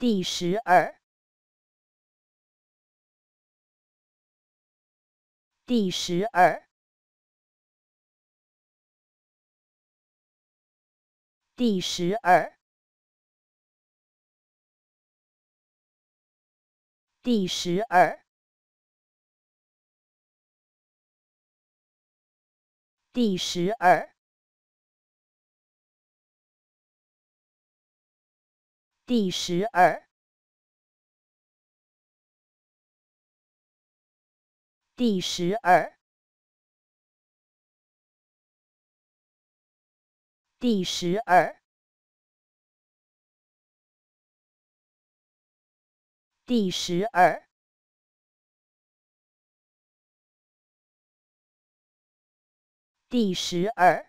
第十二，第十二，第十二，第十二，第十二。第十二，第十二，第十二，第十二，第十二。